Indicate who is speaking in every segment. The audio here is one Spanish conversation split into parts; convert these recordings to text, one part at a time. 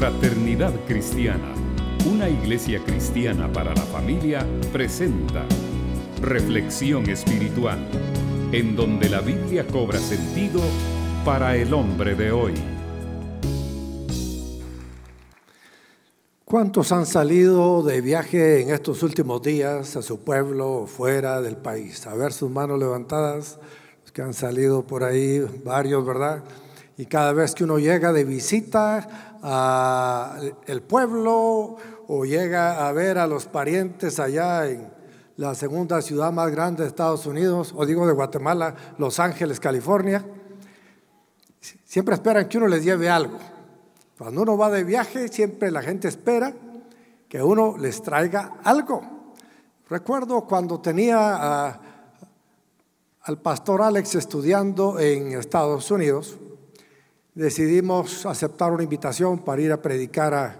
Speaker 1: Fraternidad Cristiana, una iglesia cristiana para la familia, presenta Reflexión Espiritual, en donde la Biblia cobra sentido para el hombre de hoy.
Speaker 2: ¿Cuántos han salido de viaje en estos últimos días a su pueblo o fuera del país? A ver sus manos levantadas, que han salido por ahí, varios, ¿verdad? Y cada vez que uno llega de visita al pueblo o llega a ver a los parientes allá en la segunda ciudad más grande de Estados Unidos, o digo de Guatemala, Los Ángeles, California, siempre esperan que uno les lleve algo. Cuando uno va de viaje, siempre la gente espera que uno les traiga algo. Recuerdo cuando tenía al pastor Alex estudiando en Estados Unidos, decidimos aceptar una invitación para ir a predicar a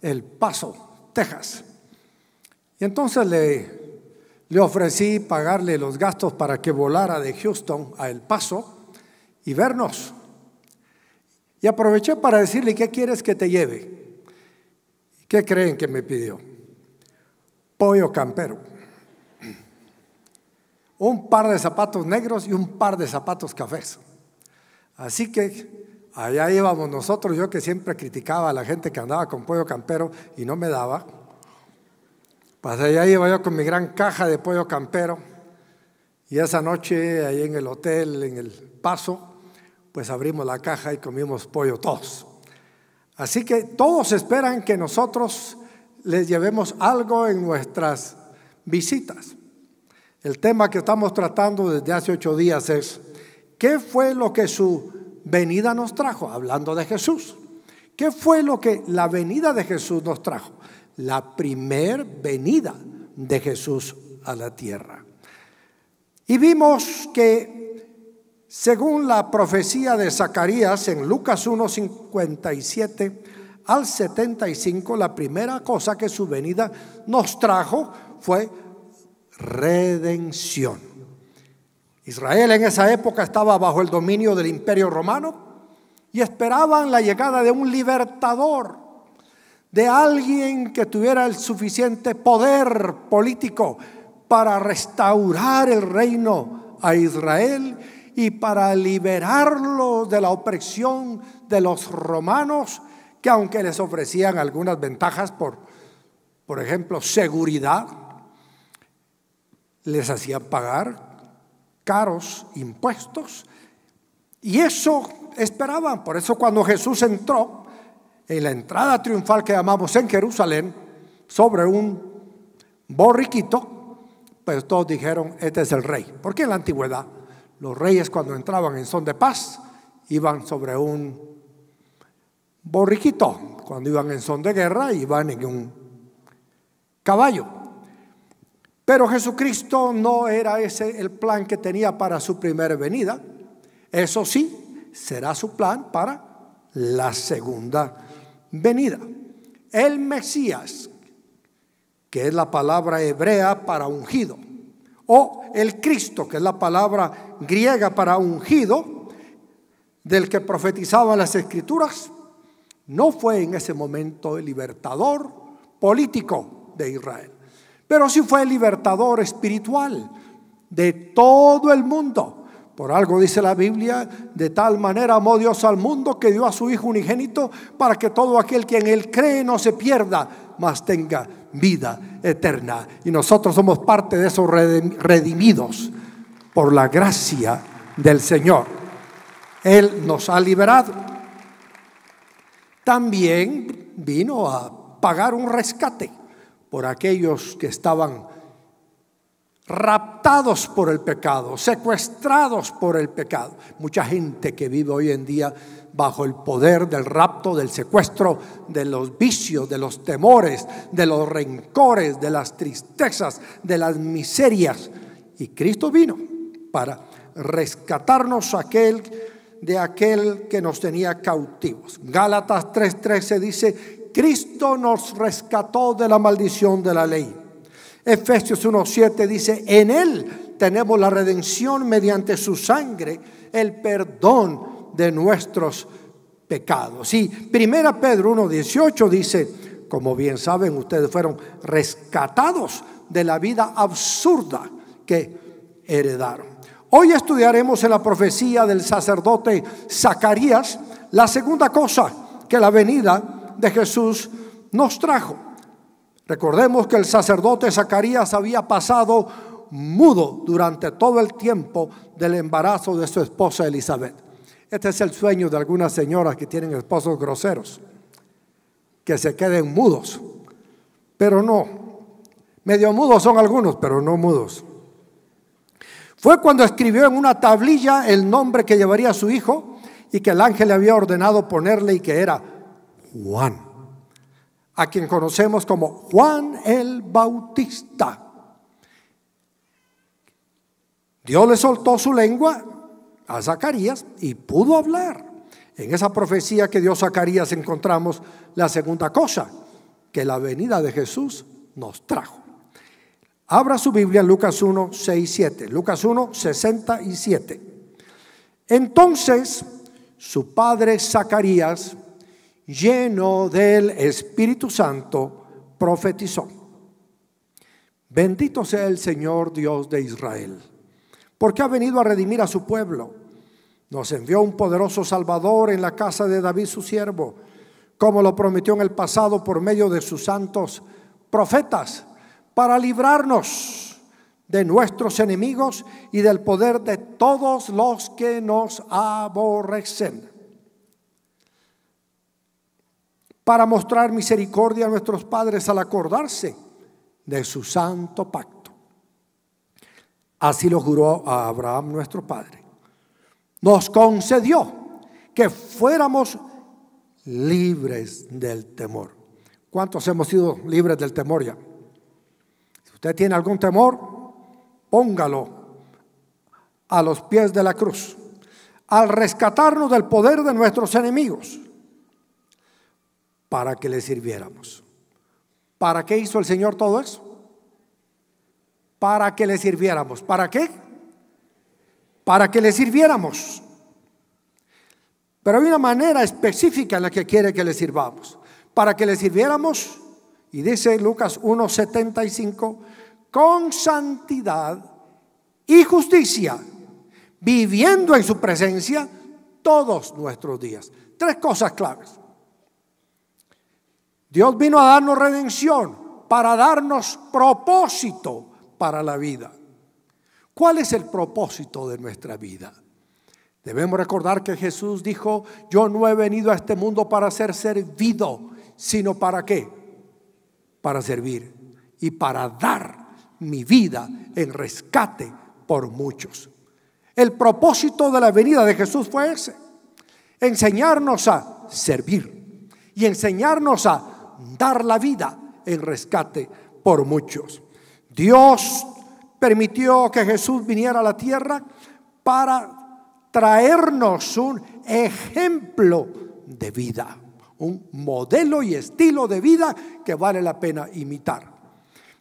Speaker 2: El Paso, Texas. Y entonces le, le ofrecí pagarle los gastos para que volara de Houston a El Paso y vernos. Y aproveché para decirle, ¿qué quieres que te lleve? ¿Qué creen que me pidió? Pollo campero. Un par de zapatos negros y un par de zapatos cafés. Así que Allá íbamos nosotros, yo que siempre criticaba a la gente que andaba con pollo campero y no me daba. Pues allá iba yo con mi gran caja de pollo campero. Y esa noche, ahí en el hotel, en el paso, pues abrimos la caja y comimos pollo todos. Así que todos esperan que nosotros les llevemos algo en nuestras visitas. El tema que estamos tratando desde hace ocho días es, ¿qué fue lo que su venida nos trajo? Hablando de Jesús. ¿Qué fue lo que la venida de Jesús nos trajo? La primer venida de Jesús a la tierra. Y vimos que según la profecía de Zacarías en Lucas 1:57 al 75, la primera cosa que su venida nos trajo fue redención. Israel en esa época estaba bajo el dominio del imperio romano y esperaban la llegada de un libertador, de alguien que tuviera el suficiente poder político para restaurar el reino a Israel y para liberarlo de la opresión de los romanos, que aunque les ofrecían algunas ventajas por, por ejemplo, seguridad, les hacían pagar caros impuestos. Y eso esperaban. Por eso cuando Jesús entró, en la entrada triunfal que llamamos en Jerusalén, sobre un borriquito, pues todos dijeron, este es el rey. Porque en la antigüedad los reyes cuando entraban en son de paz iban sobre un borriquito. Cuando iban en son de guerra iban en un caballo. Pero Jesucristo no era ese el plan que tenía para su primera venida. Eso sí, será su plan para la segunda venida. El Mesías, que es la palabra hebrea para ungido, o el Cristo, que es la palabra griega para ungido, del que profetizaba las escrituras, no fue en ese momento el libertador político de Israel pero sí fue el libertador espiritual de todo el mundo. Por algo dice la Biblia, de tal manera amó Dios al mundo que dio a su Hijo unigénito para que todo aquel que en Él cree no se pierda, mas tenga vida eterna. Y nosotros somos parte de esos redimidos por la gracia del Señor. Él nos ha liberado. También vino a pagar un rescate por aquellos que estaban raptados por el pecado, secuestrados por el pecado. Mucha gente que vive hoy en día bajo el poder del rapto, del secuestro, de los vicios, de los temores, de los rencores, de las tristezas, de las miserias. Y Cristo vino para rescatarnos aquel de aquel que nos tenía cautivos. Gálatas 3:13 dice Cristo nos rescató de la maldición de la ley. Efesios 1.7 dice, en Él tenemos la redención mediante su sangre, el perdón de nuestros pecados. Y Primera Pedro 1.18 dice, como bien saben, ustedes fueron rescatados de la vida absurda que heredaron. Hoy estudiaremos en la profecía del sacerdote Zacarías la segunda cosa que la venida de Jesús nos trajo. Recordemos que el sacerdote Zacarías había pasado mudo durante todo el tiempo del embarazo de su esposa Elizabeth. Este es el sueño de algunas señoras que tienen esposos groseros, que se queden mudos, pero no. Medio mudos son algunos, pero no mudos. Fue cuando escribió en una tablilla el nombre que llevaría su hijo y que el ángel le había ordenado ponerle y que era Juan, a quien conocemos como Juan el Bautista. Dios le soltó su lengua a Zacarías y pudo hablar. En esa profecía que dio Zacarías encontramos la segunda cosa que la venida de Jesús nos trajo. Abra su Biblia en Lucas 1, 6, 7. Lucas 1, 67. Entonces su padre Zacarías lleno del Espíritu Santo, profetizó. Bendito sea el Señor Dios de Israel, porque ha venido a redimir a su pueblo. Nos envió un poderoso Salvador en la casa de David su siervo, como lo prometió en el pasado por medio de sus santos profetas, para librarnos de nuestros enemigos y del poder de todos los que nos aborrecen para mostrar misericordia a nuestros padres al acordarse de su santo pacto. Así lo juró a Abraham nuestro padre. Nos concedió que fuéramos libres del temor. ¿Cuántos hemos sido libres del temor ya? Si usted tiene algún temor, póngalo a los pies de la cruz. Al rescatarnos del poder de nuestros enemigos, para que le sirviéramos. ¿Para qué hizo el Señor todo eso? Para que le sirviéramos. ¿Para qué? Para que le sirviéramos. Pero hay una manera específica en la que quiere que le sirvamos. Para que le sirviéramos, y dice Lucas 1.75, con santidad y justicia, viviendo en su presencia todos nuestros días. Tres cosas claves. Dios vino a darnos redención para darnos propósito para la vida. ¿Cuál es el propósito de nuestra vida? Debemos recordar que Jesús dijo, yo no he venido a este mundo para ser servido, sino para qué? Para servir y para dar mi vida en rescate por muchos. El propósito de la venida de Jesús fue ese, enseñarnos a servir y enseñarnos a dar la vida en rescate por muchos. Dios permitió que Jesús viniera a la tierra para traernos un ejemplo de vida, un modelo y estilo de vida que vale la pena imitar.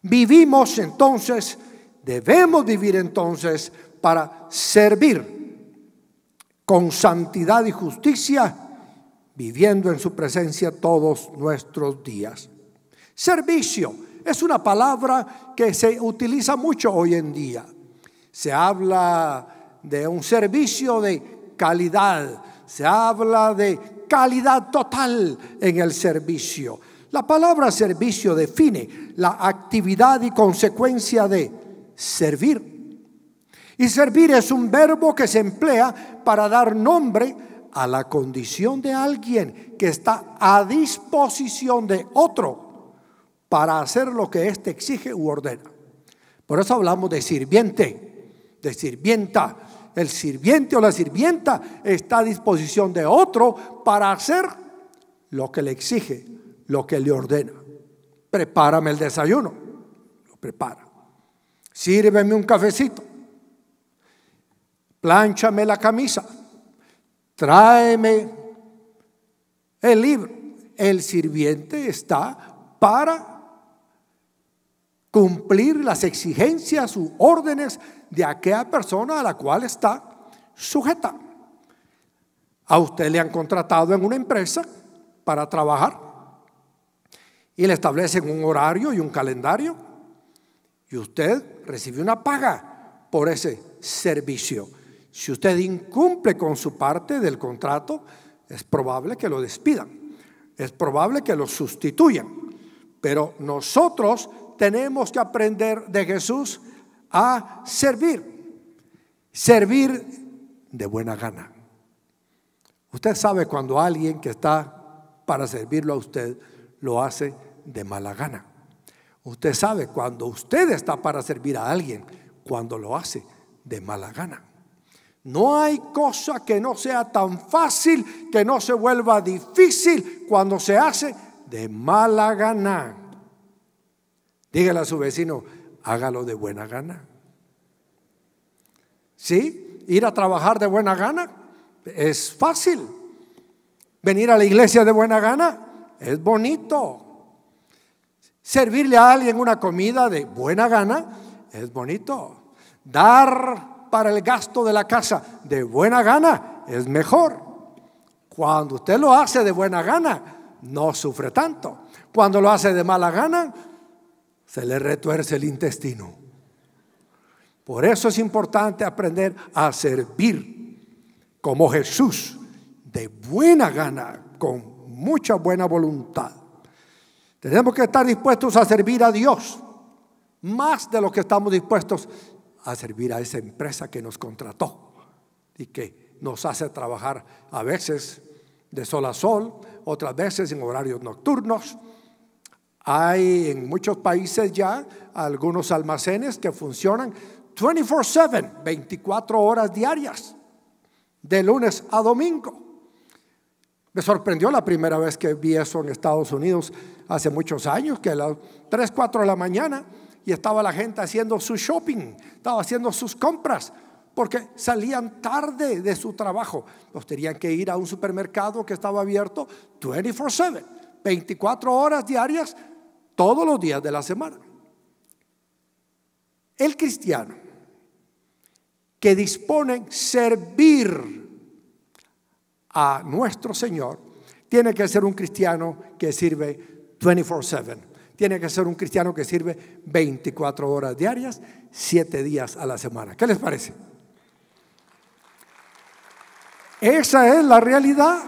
Speaker 2: Vivimos entonces, debemos vivir entonces para servir con santidad y justicia viviendo en su presencia todos nuestros días. Servicio es una palabra que se utiliza mucho hoy en día. Se habla de un servicio de calidad, se habla de calidad total en el servicio. La palabra servicio define la actividad y consecuencia de servir. Y servir es un verbo que se emplea para dar nombre a la condición de alguien que está a disposición de otro para hacer lo que éste exige u ordena. Por eso hablamos de sirviente, de sirvienta. El sirviente o la sirvienta está a disposición de otro para hacer lo que le exige, lo que le ordena. Prepárame el desayuno, lo prepara. Sírveme un cafecito. Plánchame la camisa, tráeme el libro. El sirviente está para cumplir las exigencias u órdenes de aquella persona a la cual está sujeta. A usted le han contratado en una empresa para trabajar y le establecen un horario y un calendario y usted recibe una paga por ese servicio. Si usted incumple con su parte del contrato, es probable que lo despidan, es probable que lo sustituyan. Pero nosotros tenemos que aprender de Jesús a servir, servir de buena gana. Usted sabe cuando alguien que está para servirlo a usted lo hace de mala gana. Usted sabe cuando usted está para servir a alguien, cuando lo hace de mala gana. No hay cosa que no sea tan fácil, que no se vuelva difícil cuando se hace de mala gana. Dígale a su vecino, hágalo de buena gana. ¿Sí? Ir a trabajar de buena gana es fácil. Venir a la iglesia de buena gana es bonito. Servirle a alguien una comida de buena gana es bonito. Dar para el gasto de la casa. De buena gana es mejor. Cuando usted lo hace de buena gana, no sufre tanto. Cuando lo hace de mala gana, se le retuerce el intestino. Por eso es importante aprender a servir como Jesús, de buena gana, con mucha buena voluntad. Tenemos que estar dispuestos a servir a Dios, más de lo que estamos dispuestos a servir a esa empresa que nos contrató y que nos hace trabajar a veces de sol a sol, otras veces en horarios nocturnos. Hay en muchos países ya algunos almacenes que funcionan 24/7, 24 horas diarias, de lunes a domingo. Me sorprendió la primera vez que vi eso en Estados Unidos hace muchos años, que a las 3, 4 de la mañana y estaba la gente haciendo su shopping, estaba haciendo sus compras, porque salían tarde de su trabajo. Los tenían que ir a un supermercado que estaba abierto 24/7, 24 horas diarias, todos los días de la semana. El cristiano que dispone servir a nuestro Señor tiene que ser un cristiano que sirve 24/7 tiene que ser un cristiano que sirve 24 horas diarias, 7 días a la semana. ¿Qué les parece? Esa es la realidad.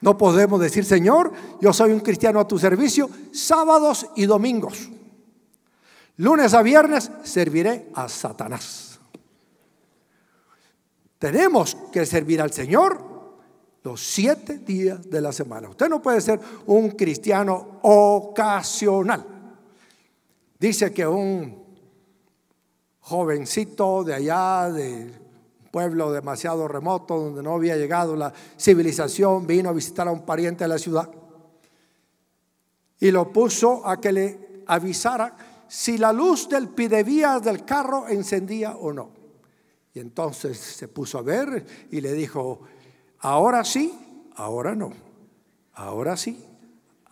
Speaker 2: No podemos decir, Señor, yo soy un cristiano a tu servicio sábados y domingos. Lunes a viernes serviré a Satanás. Tenemos que servir al Señor los siete días de la semana. Usted no puede ser un cristiano ocasional. Dice que un jovencito de allá, de un pueblo demasiado remoto, donde no había llegado la civilización, vino a visitar a un pariente de la ciudad y lo puso a que le avisara si la luz del pidevías del carro encendía o no. Y entonces se puso a ver y le dijo, Ahora sí, ahora no. Ahora sí,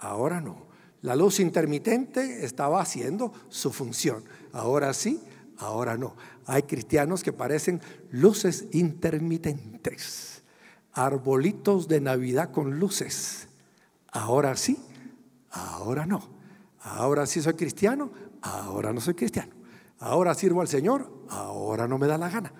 Speaker 2: ahora no. La luz intermitente estaba haciendo su función. Ahora sí, ahora no. Hay cristianos que parecen luces intermitentes, arbolitos de Navidad con luces. Ahora sí, ahora no. Ahora sí soy cristiano, ahora no soy cristiano. Ahora sirvo al Señor, ahora no me da la gana.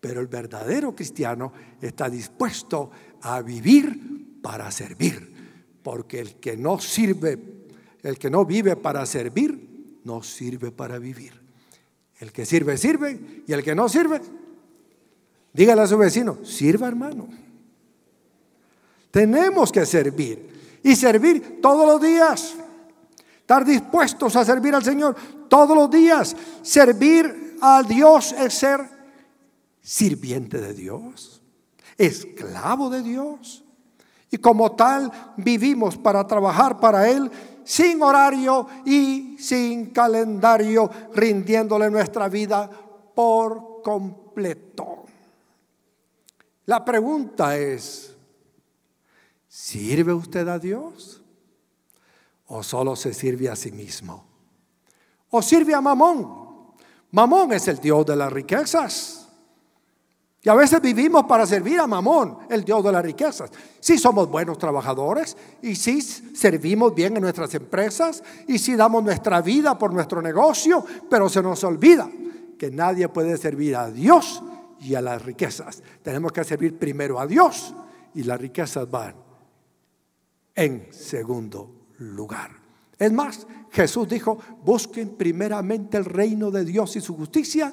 Speaker 2: Pero el verdadero cristiano está dispuesto a vivir para servir, porque el que no sirve, el que no vive para servir, no sirve para vivir. El que sirve, sirve, y el que no sirve, dígale a su vecino, sirva hermano. Tenemos que servir y servir todos los días. Estar dispuestos a servir al Señor todos los días. Servir a Dios es ser sirviente de Dios, esclavo de Dios. Y como tal vivimos para trabajar para Él sin horario y sin calendario, rindiéndole nuestra vida por completo. La pregunta es, ¿sirve usted a Dios? ¿O solo se sirve a sí mismo? ¿O sirve a Mamón? Mamón es el Dios de las riquezas. Y a veces vivimos para servir a Mamón, el Dios de las riquezas. Si somos buenos trabajadores y si servimos bien en nuestras empresas y si damos nuestra vida por nuestro negocio, pero se nos olvida que nadie puede servir a Dios y a las riquezas. Tenemos que servir primero a Dios y las riquezas van en segundo lugar. Es más, Jesús dijo, busquen primeramente el reino de Dios y su justicia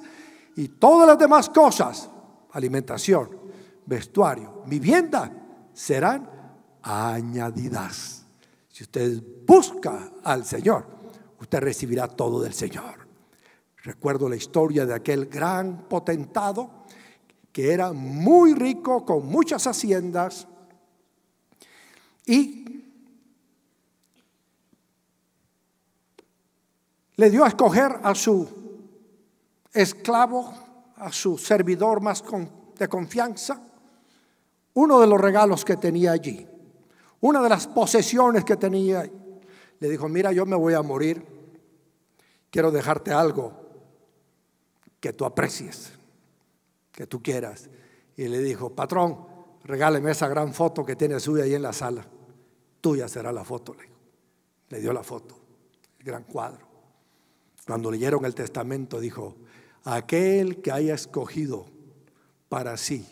Speaker 2: y todas las demás cosas alimentación, vestuario, vivienda, serán añadidas. Si usted busca al Señor, usted recibirá todo del Señor. Recuerdo la historia de aquel gran potentado que era muy rico, con muchas haciendas, y le dio a escoger a su esclavo a su servidor más de confianza uno de los regalos que tenía allí, una de las posesiones que tenía. Le dijo, mira, yo me voy a morir, quiero dejarte algo que tú aprecies, que tú quieras. Y le dijo, patrón, regáleme esa gran foto que tiene suya ahí en la sala, tuya será la foto. Le, le dio la foto, el gran cuadro. Cuando leyeron el testamento dijo, aquel que haya escogido para sí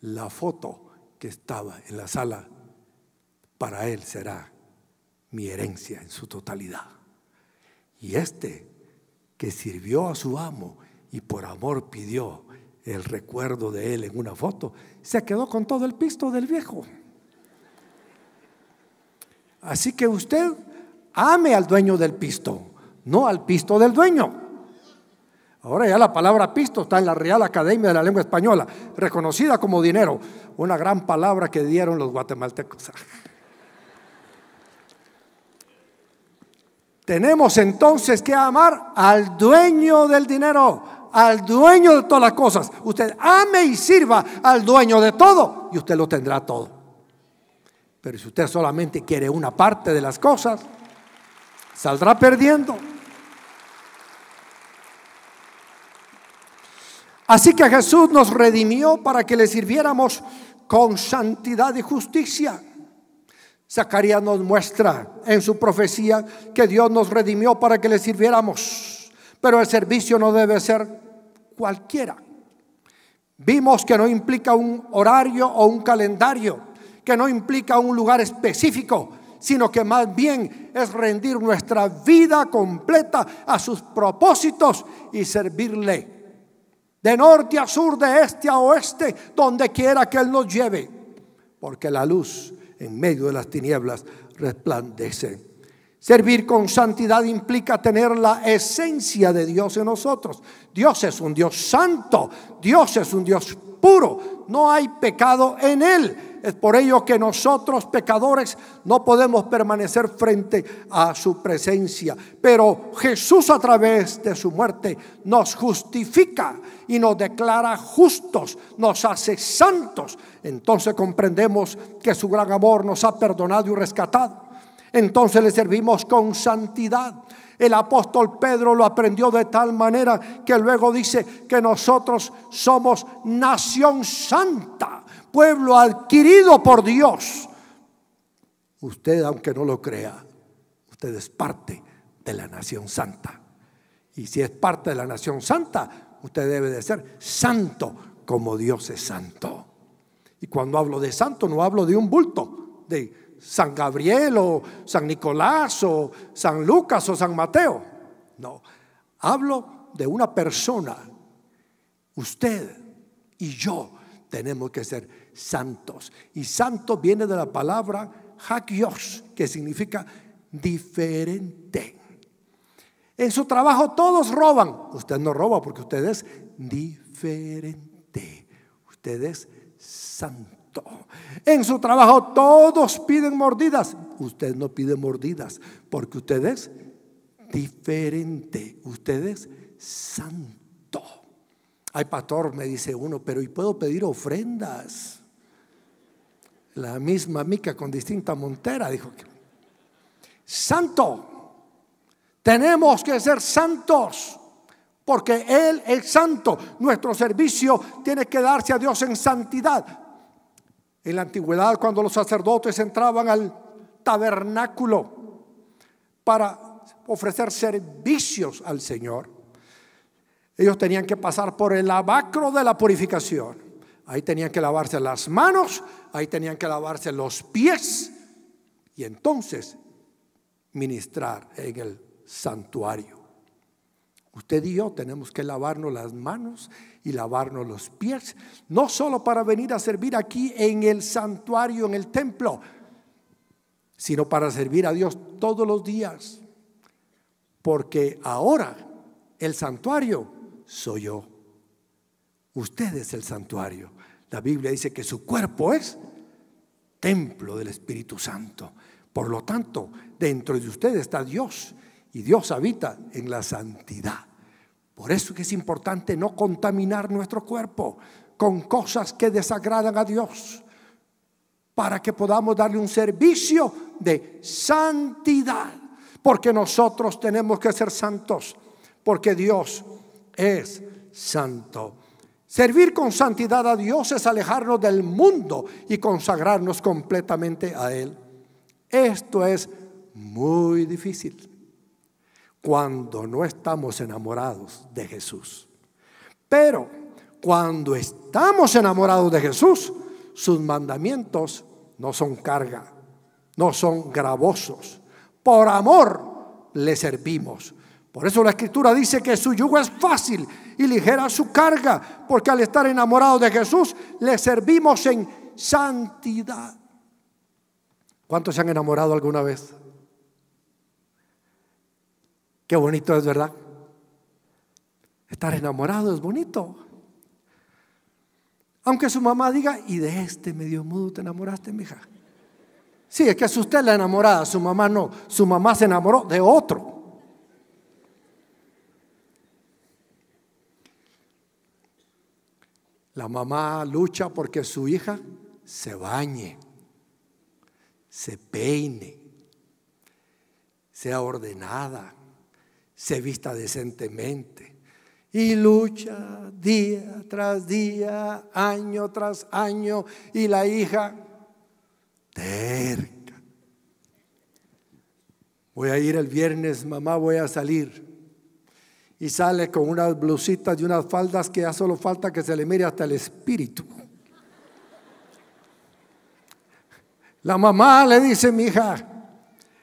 Speaker 2: la foto que estaba en la sala, para él será mi herencia en su totalidad. Y este que sirvió a su amo y por amor pidió el recuerdo de él en una foto, se quedó con todo el pisto del viejo. Así que usted ame al dueño del pisto, no al pisto del dueño. Ahora ya la palabra pisto está en la Real Academia de la Lengua Española, reconocida como dinero, una gran palabra que dieron los guatemaltecos. Tenemos entonces que amar al dueño del dinero, al dueño de todas las cosas. Usted ame y sirva al dueño de todo y usted lo tendrá todo. Pero si usted solamente quiere una parte de las cosas, saldrá perdiendo. Así que Jesús nos redimió para que le sirviéramos con santidad y justicia. Zacarías nos muestra en su profecía que Dios nos redimió para que le sirviéramos, pero el servicio no debe ser cualquiera. Vimos que no implica un horario o un calendario, que no implica un lugar específico, sino que más bien es rendir nuestra vida completa a sus propósitos y servirle de norte a sur, de este a oeste, donde quiera que Él nos lleve, porque la luz en medio de las tinieblas resplandece. Servir con santidad implica tener la esencia de Dios en nosotros. Dios es un Dios santo, Dios es un Dios puro, no hay pecado en Él. Es por ello que nosotros pecadores no podemos permanecer frente a su presencia. Pero Jesús a través de su muerte nos justifica y nos declara justos, nos hace santos. Entonces comprendemos que su gran amor nos ha perdonado y rescatado. Entonces le servimos con santidad. El apóstol Pedro lo aprendió de tal manera que luego dice que nosotros somos nación santa pueblo adquirido por Dios. Usted, aunque no lo crea, usted es parte de la nación santa. Y si es parte de la nación santa, usted debe de ser santo como Dios es santo. Y cuando hablo de santo, no hablo de un bulto, de San Gabriel o San Nicolás o San Lucas o San Mateo. No, hablo de una persona. Usted y yo tenemos que ser santos. Y santo viene de la palabra hakios, que significa diferente. En su trabajo todos roban. Usted no roba porque usted es diferente. Usted es santo. En su trabajo todos piden mordidas. Usted no pide mordidas porque usted es diferente. Usted es santo. Ay, pastor, me dice uno, pero ¿y puedo pedir ofrendas? la misma mica con distinta montera, dijo que. Santo, tenemos que ser santos, porque Él es santo. Nuestro servicio tiene que darse a Dios en santidad. En la antigüedad, cuando los sacerdotes entraban al tabernáculo para ofrecer servicios al Señor, ellos tenían que pasar por el abacro de la purificación. Ahí tenían que lavarse las manos, ahí tenían que lavarse los pies y entonces ministrar en el santuario. Usted y yo tenemos que lavarnos las manos y lavarnos los pies, no solo para venir a servir aquí en el santuario, en el templo, sino para servir a Dios todos los días. Porque ahora el santuario soy yo. Usted es el santuario. La Biblia dice que su cuerpo es templo del Espíritu Santo. Por lo tanto, dentro de usted está Dios y Dios habita en la santidad. Por eso que es importante no contaminar nuestro cuerpo con cosas que desagradan a Dios, para que podamos darle un servicio de santidad, porque nosotros tenemos que ser santos, porque Dios es santo. Servir con santidad a Dios es alejarnos del mundo y consagrarnos completamente a Él. Esto es muy difícil cuando no estamos enamorados de Jesús. Pero cuando estamos enamorados de Jesús, sus mandamientos no son carga, no son gravosos. Por amor le servimos, por eso la escritura dice que su yugo es fácil y ligera su carga, porque al estar enamorado de Jesús le servimos en santidad. ¿Cuántos se han enamorado alguna vez? Qué bonito es, ¿verdad? Estar enamorado es bonito. Aunque su mamá diga, y de este medio mudo te enamoraste, mija. Sí, es que es usted la enamorada, su mamá no. Su mamá se enamoró de otro. La mamá lucha porque su hija se bañe, se peine, sea ordenada, se vista decentemente. Y lucha día tras día, año tras año, y la hija terca. Voy a ir el viernes, mamá, voy a salir y sale con unas blusitas y unas faldas que ya solo falta que se le mire hasta el espíritu. La mamá le dice, mi hija,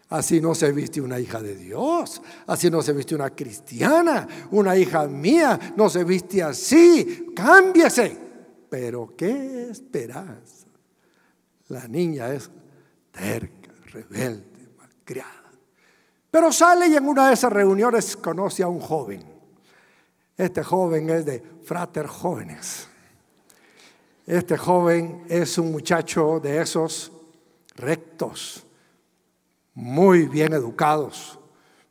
Speaker 2: así no se viste una hija de Dios, así no se viste una cristiana, una hija mía, no se viste así, cámbiese. Pero qué esperanza. La niña es terca, rebelde, malcriada. Pero sale y en una de esas reuniones conoce a un joven. Este joven es de Frater Jóvenes. Este joven es un muchacho de esos rectos, muy bien educados,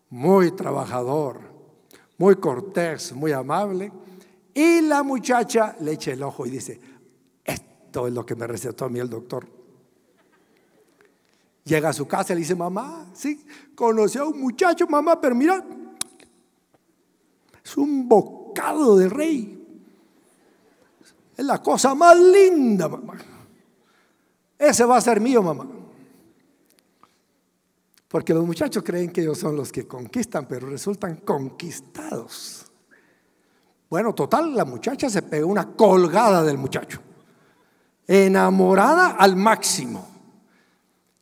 Speaker 2: muy trabajador, muy cortés, muy amable. Y la muchacha le echa el ojo y dice, esto es lo que me recetó a mí el doctor. Llega a su casa y le dice, mamá, sí, conocí a un muchacho, mamá, pero mira, es un bocado de rey. Es la cosa más linda, mamá. Ese va a ser mío, mamá. Porque los muchachos creen que ellos son los que conquistan, pero resultan conquistados. Bueno, total, la muchacha se pegó una colgada del muchacho. Enamorada al máximo.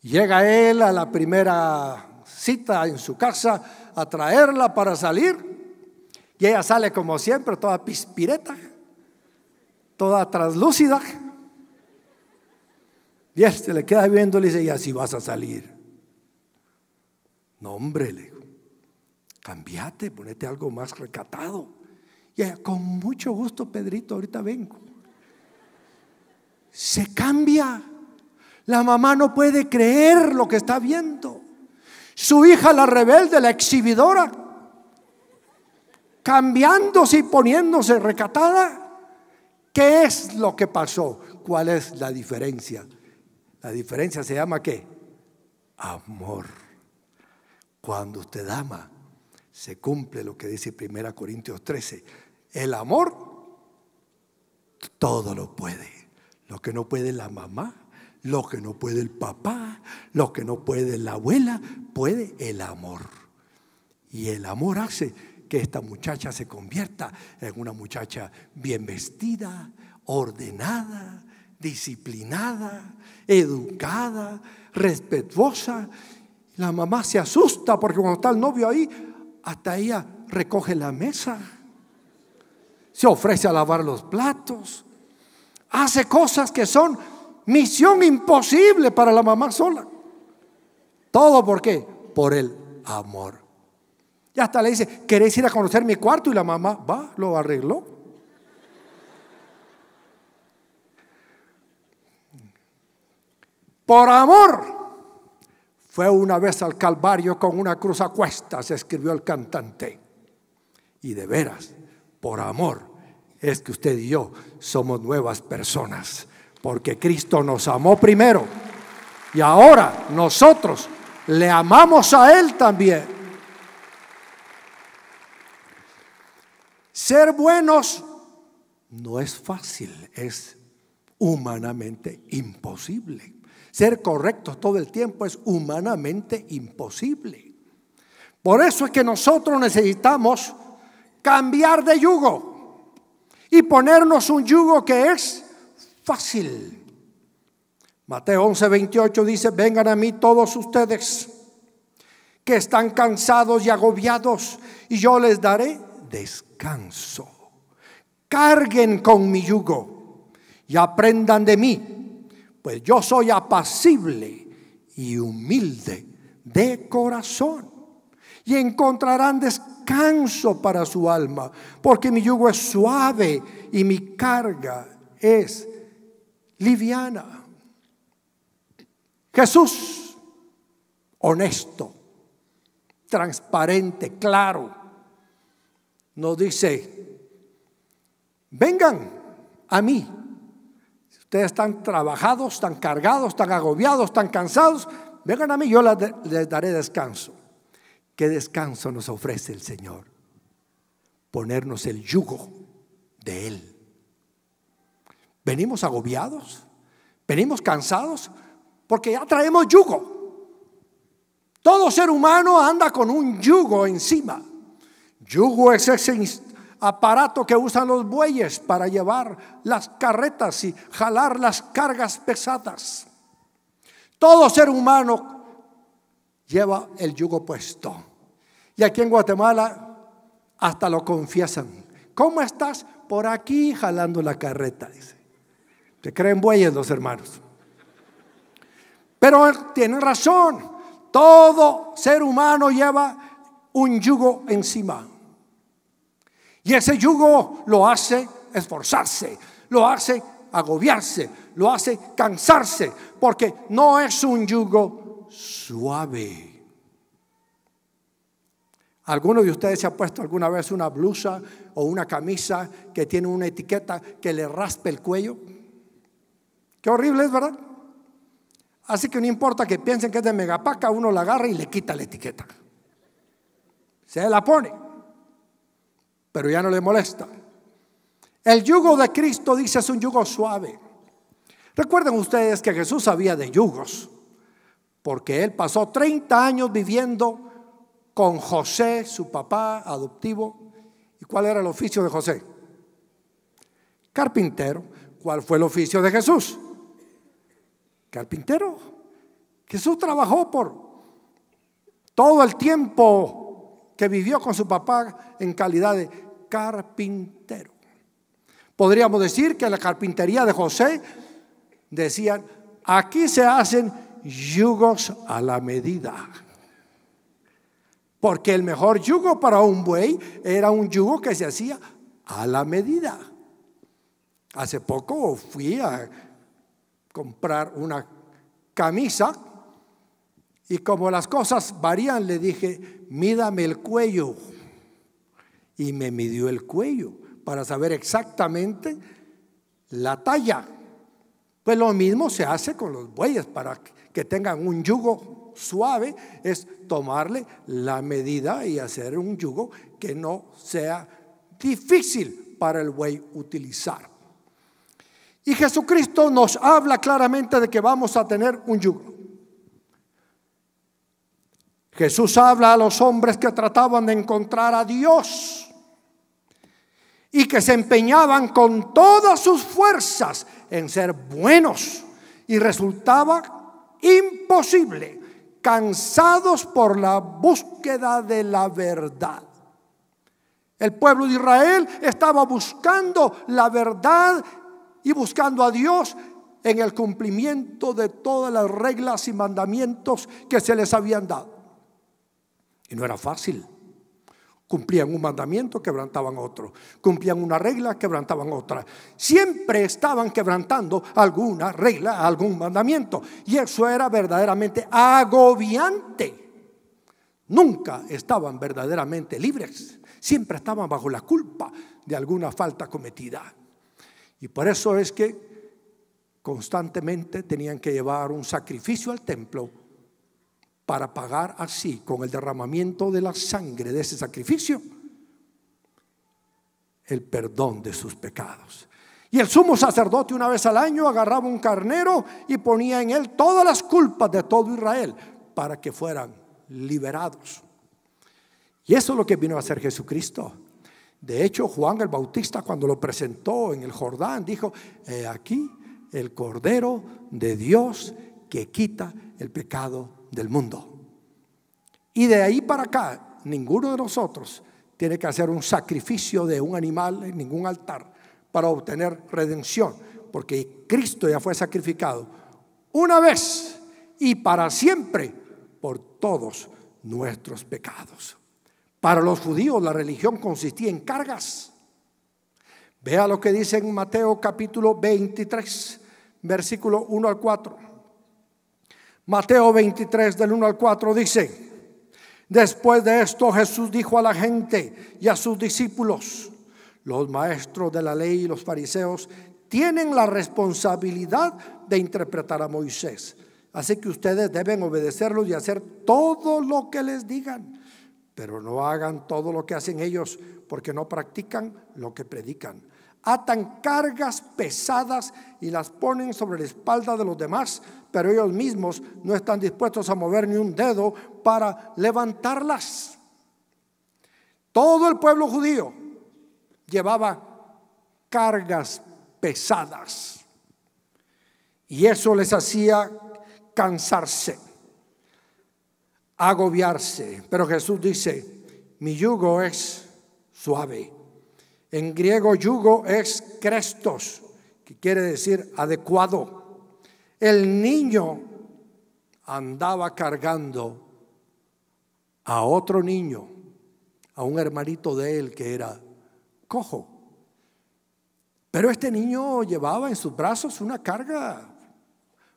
Speaker 2: Llega él a la primera cita en su casa a traerla para salir. Y ella sale como siempre, toda pispireta, toda translúcida. Y él se le queda viendo y le dice, y así vas a salir. No, hombre, le cambiate, ponete algo más recatado. Y ella, con mucho gusto, Pedrito, ahorita vengo. Se cambia. La mamá no puede creer lo que está viendo. Su hija, la rebelde, la exhibidora, cambiándose y poniéndose recatada, ¿qué es lo que pasó? ¿Cuál es la diferencia? La diferencia se llama qué? Amor. Cuando usted ama, se cumple lo que dice 1 Corintios 13. El amor todo lo puede. Lo que no puede la mamá, lo que no puede el papá, lo que no puede la abuela, puede el amor. Y el amor hace que esta muchacha se convierta en una muchacha bien vestida, ordenada, disciplinada, educada, respetuosa. La mamá se asusta porque cuando está el novio ahí, hasta ella recoge la mesa, se ofrece a lavar los platos, hace cosas que son misión imposible para la mamá sola. ¿Todo por qué? Por el amor. Ya hasta le dice, ¿queréis ir a conocer mi cuarto? Y la mamá va, lo arregló. Por amor. Fue una vez al Calvario con una cruz a cuestas, escribió el cantante. Y de veras, por amor, es que usted y yo somos nuevas personas, porque Cristo nos amó primero y ahora nosotros le amamos a Él también. Ser buenos no es fácil, es humanamente imposible. Ser correctos todo el tiempo es humanamente imposible. Por eso es que nosotros necesitamos cambiar de yugo y ponernos un yugo que es fácil. Mateo 11, 28 dice, vengan a mí todos ustedes que están cansados y agobiados y yo les daré descanso. Carguen con mi yugo y aprendan de mí, pues yo soy apacible y humilde de corazón. Y encontrarán descanso para su alma, porque mi yugo es suave y mi carga es liviana. Jesús, honesto, transparente, claro nos dice, vengan a mí. ustedes están trabajados, Están cargados, están agobiados, Están cansados, vengan a mí, yo les daré descanso. ¿Qué descanso nos ofrece el Señor? Ponernos el yugo de Él. Venimos agobiados, venimos cansados, porque ya traemos yugo. Todo ser humano anda con un yugo encima. Yugo es ese aparato que usan los bueyes para llevar las carretas y jalar las cargas pesadas. Todo ser humano lleva el yugo puesto. Y aquí en Guatemala hasta lo confiesan. ¿Cómo estás? Por aquí jalando la carreta, dice. Se creen bueyes los hermanos. Pero tienen razón. Todo ser humano lleva un yugo encima. Y ese yugo lo hace esforzarse, lo hace agobiarse, lo hace cansarse, porque no es un yugo suave. ¿Alguno de ustedes se ha puesto alguna vez una blusa o una camisa que tiene una etiqueta que le raspe el cuello? Qué horrible es, ¿verdad? Así que no importa que piensen que es de megapaca, uno la agarra y le quita la etiqueta. Se la pone, pero ya no le molesta. El yugo de Cristo, dice, es un yugo suave. Recuerden ustedes que Jesús sabía de yugos, porque él pasó 30 años viviendo con José, su papá adoptivo. ¿Y cuál era el oficio de José? Carpintero. ¿Cuál fue el oficio de Jesús? Carpintero. Jesús trabajó por todo el tiempo que vivió con su papá en calidad de carpintero. Podríamos decir que en la carpintería de José decían, aquí se hacen yugos a la medida. Porque el mejor yugo para un buey era un yugo que se hacía a la medida. Hace poco fui a comprar una camisa y como las cosas varían, le dije, mídame el cuello. Y me midió el cuello para saber exactamente la talla. Pues lo mismo se hace con los bueyes para que tengan un yugo suave, es tomarle la medida y hacer un yugo que no sea difícil para el buey utilizar. Y Jesucristo nos habla claramente de que vamos a tener un yugo. Jesús habla a los hombres que trataban de encontrar a Dios y que se empeñaban con todas sus fuerzas en ser buenos y resultaba imposible, cansados por la búsqueda de la verdad. El pueblo de Israel estaba buscando la verdad y buscando a Dios en el cumplimiento de todas las reglas y mandamientos que se les habían dado. Y no era fácil. Cumplían un mandamiento, quebrantaban otro. Cumplían una regla, quebrantaban otra. Siempre estaban quebrantando alguna regla, algún mandamiento. Y eso era verdaderamente agobiante. Nunca estaban verdaderamente libres. Siempre estaban bajo la culpa de alguna falta cometida. Y por eso es que constantemente tenían que llevar un sacrificio al templo para pagar así con el derramamiento de la sangre de ese sacrificio el perdón de sus pecados. Y el sumo sacerdote una vez al año agarraba un carnero y ponía en él todas las culpas de todo Israel para que fueran liberados. Y eso es lo que vino a hacer Jesucristo. De hecho, Juan el Bautista cuando lo presentó en el Jordán dijo, aquí el Cordero de Dios que quita el pecado del mundo. Y de ahí para acá, ninguno de nosotros tiene que hacer un sacrificio de un animal en ningún altar para obtener redención, porque Cristo ya fue sacrificado una vez y para siempre por todos nuestros pecados. Para los judíos la religión consistía en cargas. Vea lo que dice en Mateo capítulo 23, versículo 1 al 4. Mateo 23 del 1 al 4 dice, después de esto Jesús dijo a la gente y a sus discípulos, los maestros de la ley y los fariseos tienen la responsabilidad de interpretar a Moisés. Así que ustedes deben obedecerlos y hacer todo lo que les digan, pero no hagan todo lo que hacen ellos, porque no practican lo que predican. Atan cargas pesadas y las ponen sobre la espalda de los demás, pero ellos mismos no están dispuestos a mover ni un dedo para levantarlas. Todo el pueblo judío llevaba cargas pesadas y eso les hacía cansarse, agobiarse. Pero Jesús dice, mi yugo es suave. En griego yugo es crestos, que quiere decir adecuado. El niño andaba cargando a otro niño, a un hermanito de él que era cojo. Pero este niño llevaba en sus brazos una carga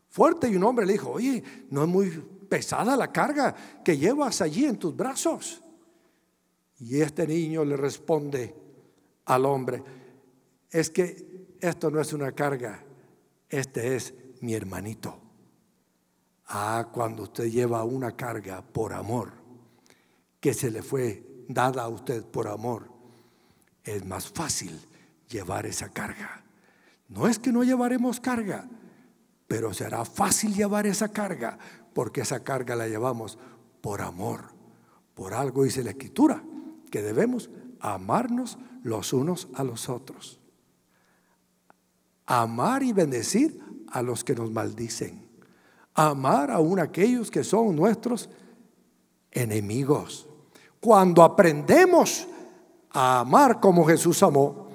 Speaker 2: fuerte y un hombre le dijo, oye, no es muy pesada la carga que llevas allí en tus brazos. Y este niño le responde al hombre, es que esto no es una carga, este es mi hermanito. Ah, cuando usted lleva una carga por amor, que se le fue dada a usted por amor, es más fácil llevar esa carga. No es que no llevaremos carga, pero será fácil llevar esa carga, porque esa carga la llevamos por amor. Por algo dice la Escritura, que debemos amarnos los unos a los otros. Amar y bendecir a los que nos maldicen, amar aún a aquellos que son nuestros enemigos. Cuando aprendemos a amar como Jesús amó,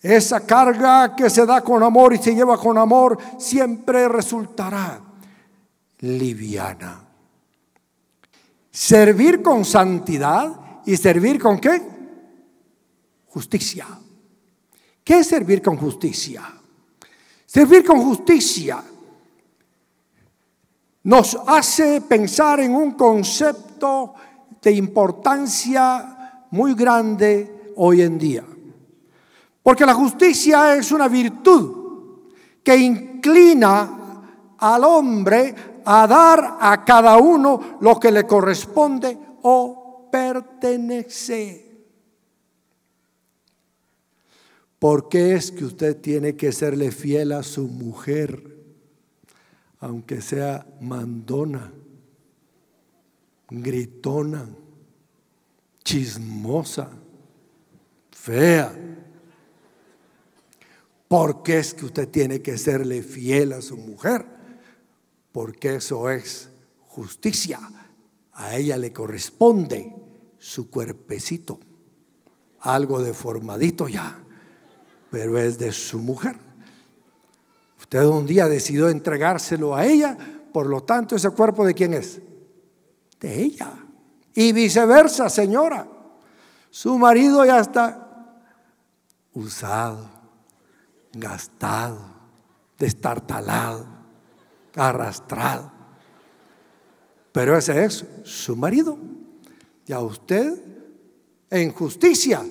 Speaker 2: esa carga que se da con amor y se lleva con amor siempre resultará liviana. Servir con santidad y servir con qué? Justicia. ¿Qué es servir con justicia? Servir con justicia nos hace pensar en un concepto de importancia muy grande hoy en día. Porque la justicia es una virtud que inclina al hombre a dar a cada uno lo que le corresponde o pertenece. ¿Por qué es que usted tiene que serle fiel a su mujer, aunque sea mandona, gritona, chismosa, fea? ¿Por qué es que usted tiene que serle fiel a su mujer? Porque eso es justicia. A ella le corresponde su cuerpecito, algo deformadito ya pero es de su mujer. Usted un día decidió entregárselo a ella, por lo tanto, ese cuerpo de quién es? De ella. Y viceversa, señora. Su marido ya está usado, gastado, destartalado, arrastrado. Pero ese es su marido. Y a usted, en justicia,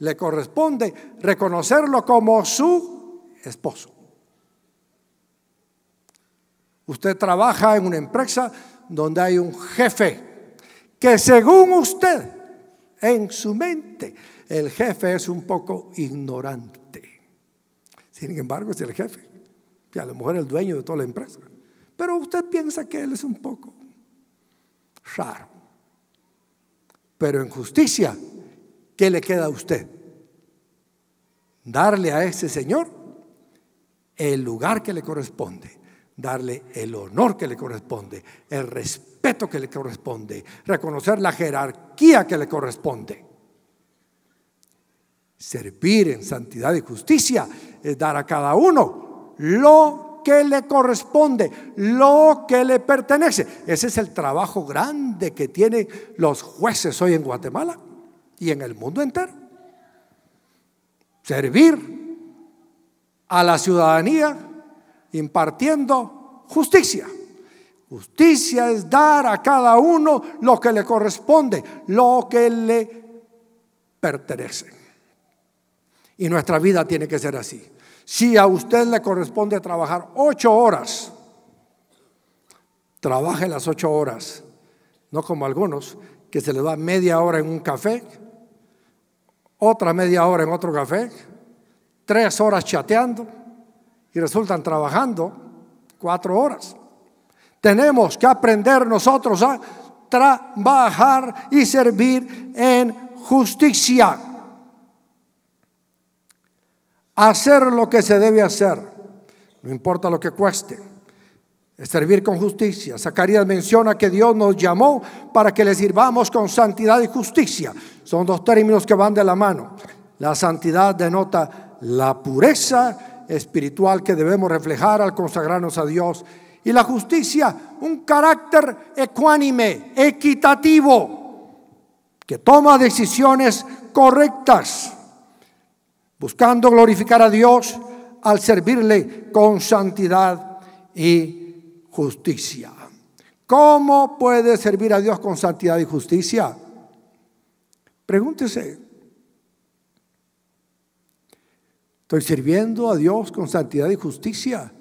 Speaker 2: le corresponde reconocerlo como su esposo. Usted trabaja en una empresa donde hay un jefe que según usted, en su mente, el jefe es un poco ignorante. Sin embargo, es el jefe. Y a lo mejor el dueño de toda la empresa. Pero usted piensa que él es un poco raro. Pero en justicia ¿qué le queda a usted? Darle a ese Señor el lugar que le corresponde, darle el honor que le corresponde, el respeto que le corresponde, reconocer la jerarquía que le corresponde. Servir en santidad y justicia es dar a cada uno lo que le corresponde, lo que le pertenece. Ese es el trabajo grande que tienen los jueces hoy en Guatemala y en el mundo entero. Servir a la ciudadanía impartiendo justicia. Justicia es dar a cada uno lo que le corresponde, lo que le pertenece. Y nuestra vida tiene que ser así. Si a usted le corresponde trabajar ocho horas, trabaje las ocho horas, no como algunos que se le va media hora en un café otra media hora en otro café, tres horas chateando y resultan trabajando cuatro horas. Tenemos que aprender nosotros a trabajar y servir en justicia. Hacer lo que se debe hacer, no importa lo que cueste servir con justicia. Zacarías menciona que Dios nos llamó para que le sirvamos con santidad y justicia. Son dos términos que van de la mano. La santidad denota la pureza espiritual que debemos reflejar al consagrarnos a Dios y la justicia un carácter ecuánime, equitativo, que toma decisiones correctas, buscando glorificar a Dios al servirle con santidad y justicia. ¿Cómo puede servir a Dios con santidad y justicia? Pregúntese. Estoy sirviendo a Dios con santidad y justicia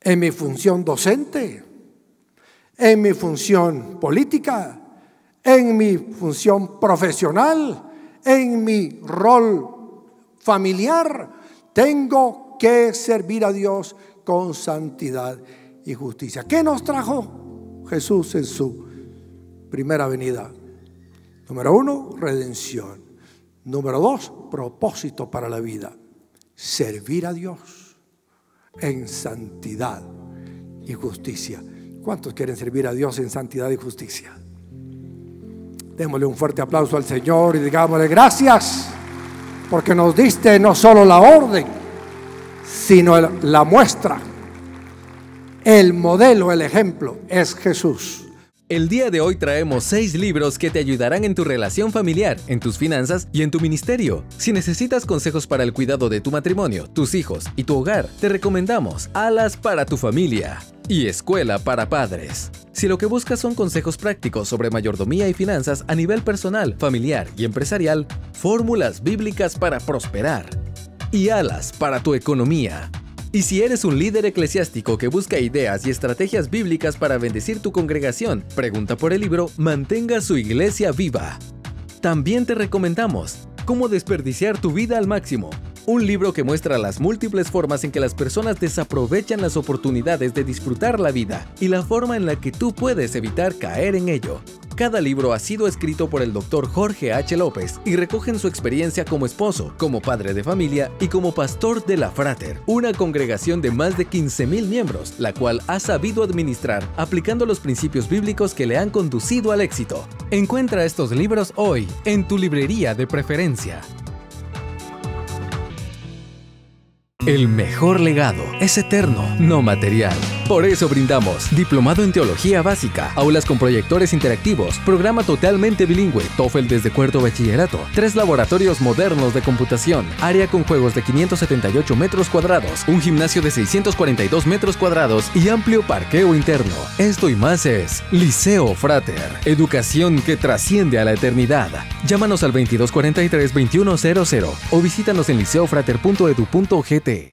Speaker 2: en mi función docente, en mi función política, en mi función profesional, en mi rol familiar. Tengo que servir a Dios con santidad y justicia. ¿Qué nos trajo Jesús en su primera venida? Número uno, redención. Número dos, propósito para la vida. Servir a Dios en santidad y justicia. ¿Cuántos quieren servir a Dios en santidad y justicia? Démosle un fuerte aplauso al Señor y digámosle gracias porque nos diste no solo la orden,
Speaker 1: sino la muestra el modelo, el ejemplo, es Jesús. El día de hoy traemos seis libros que te ayudarán en tu relación familiar, en tus finanzas y en tu ministerio. Si necesitas consejos para el cuidado de tu matrimonio, tus hijos y tu hogar, te recomendamos Alas para tu familia y Escuela para Padres. Si lo que buscas son consejos prácticos sobre mayordomía y finanzas a nivel personal, familiar y empresarial, fórmulas bíblicas para prosperar y alas para tu economía. Y si eres un líder eclesiástico que busca ideas y estrategias bíblicas para bendecir tu congregación, pregunta por el libro Mantenga su iglesia viva. También te recomendamos Cómo desperdiciar tu vida al máximo, un libro que muestra las múltiples formas en que las personas desaprovechan las oportunidades de disfrutar la vida y la forma en la que tú puedes evitar caer en ello. Cada libro ha sido escrito por el doctor Jorge H. López y recogen su experiencia como esposo, como padre de familia y como pastor de la Frater, una congregación de más de 15.000 miembros, la cual ha sabido administrar aplicando los principios bíblicos que le han conducido al éxito. Encuentra estos libros hoy en tu librería de preferencia. El mejor legado es eterno, no material. Por eso brindamos Diplomado en Teología Básica, aulas con proyectores interactivos, programa totalmente bilingüe, TOEFL desde cuarto bachillerato, tres laboratorios modernos de computación, área con juegos de 578 metros cuadrados, un gimnasio de 642 metros cuadrados y amplio parqueo interno. Esto y más es Liceo Frater, educación que trasciende a la eternidad. Llámanos al 2243-2100 o visítanos en liceofrater.edu.gt.